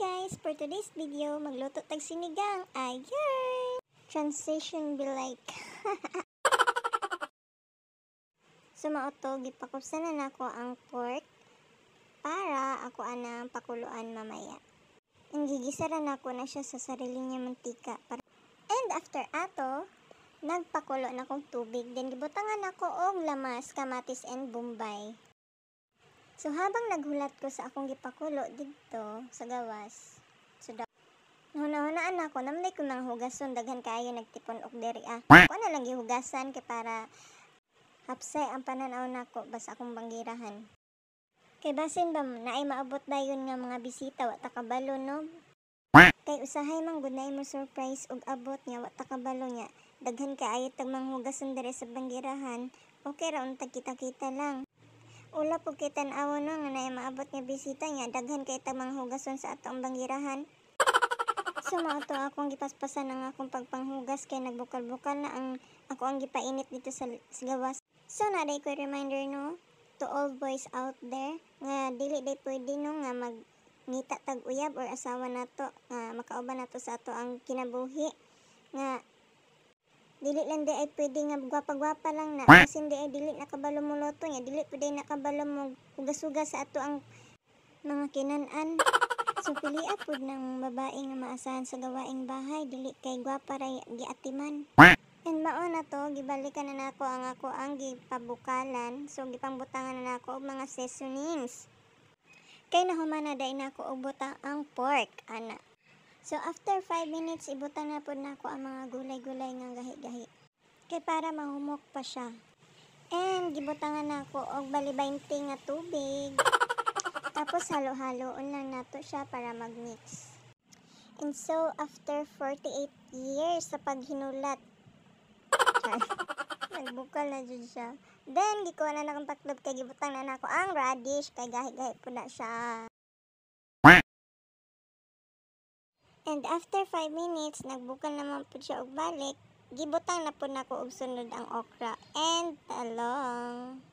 guys! For today's video, magluto tag sinigang. Ayun! Transition be like. Sumaoto, so, gipakupsan na nako ang pork para ako anang pakuluan mamaya. And gigisara na ako na siya sa sarili niya mantika. And after ato, nagpakulo na akong tubig. Then gibutangan ako og lamas, kamatis, and bombay. So habang naghulat ko sa akong gipakulo didto sa gawas, so Hunahunaan ako, anak ko ng hugason, daghan kayo nagtipon og diri ah. Ako na lang gihugasan kay para hapsay ang pananaw nako bas akong banggirahan. Kay basin ba na ay maabot dayon nga mga bisita wa takabalo no? Kay usahay man gud mo surprise og abot nga wa takabalo nya. Daghan kaayo tag manghugason diri sa banggirahan. Okay ra unta kita-kita lang. Ula po kay tanawo no nga naay maabot nga bisita nga daghan kay tamang hugason sa atong banggirahan. Sumauto akong gipaspasan ang akong pagpanghugas kay nagbukal-bukal na ang ako ang gipainit dito sa, sa gawas. So na day ko reminder no to all boys out there nga dili day pwede no nga mag ngita tag uyab or asawa nato nga makauban nato sa ato ang kinabuhi nga dili lang di ay pwede nga gwapa-gwapa lang na usin di ay dili nakabalo mo loto nga dili pwede nakabalo mo ugasuga sa ato ang mga kinan-an so pili apod ah, ng babae nga maasahan sa gawaing bahay dili kay gwapa ray giatiman And mao na to, gibalikan na nako ang ako ang gipabukalan. So gipangbutangan na nako og mga seasonings. Kay nahuman na dai nako og butang ang pork ana. So after 5 minutes, ibutan na po na ako ang mga gulay-gulay nga gahi-gahi. Kay para mahumok pa siya. And gibutangan na ako og bali 20 nga tubig. Tapos halo-haloon lang nato siya para mag-mix. And so after 48 years sa paghinulat, nagbukal na jud siya. Then gikuha na na kong taklob kay gibutang na nako ang radish kay gahi-gahi po na siya. And after 5 minutes, nagbukal naman po siya og balik. Gibutang na po nako og sunod ang okra and talong.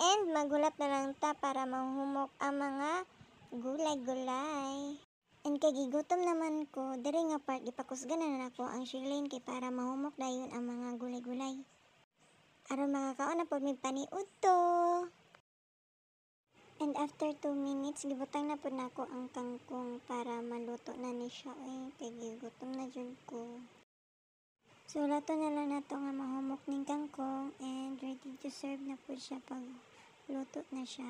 And maghulap na lang ta para mahumok ang mga gulay-gulay. And kay gigutom naman ko, diri nga part gipakusganan na ako ang shirlane kay para mahumok dayon ang mga gulay-gulay. Aron makakaon na po may paniud And after 2 minutes, gibutang na po nako ang kangkong para maluto na ni siya. Uy, kay gutom na dyan ko. So, lato na lang nato nga mahumok ning kangkong and ready to serve na po siya pag luto na siya.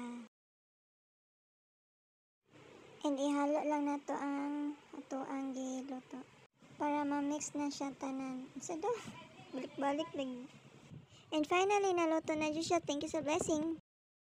And ihalo lang nato ang ato ang giluto para ma-mix na siya tanan. Sa do, balik-balik lang. And finally, naluto na siya. Thank you sa blessing.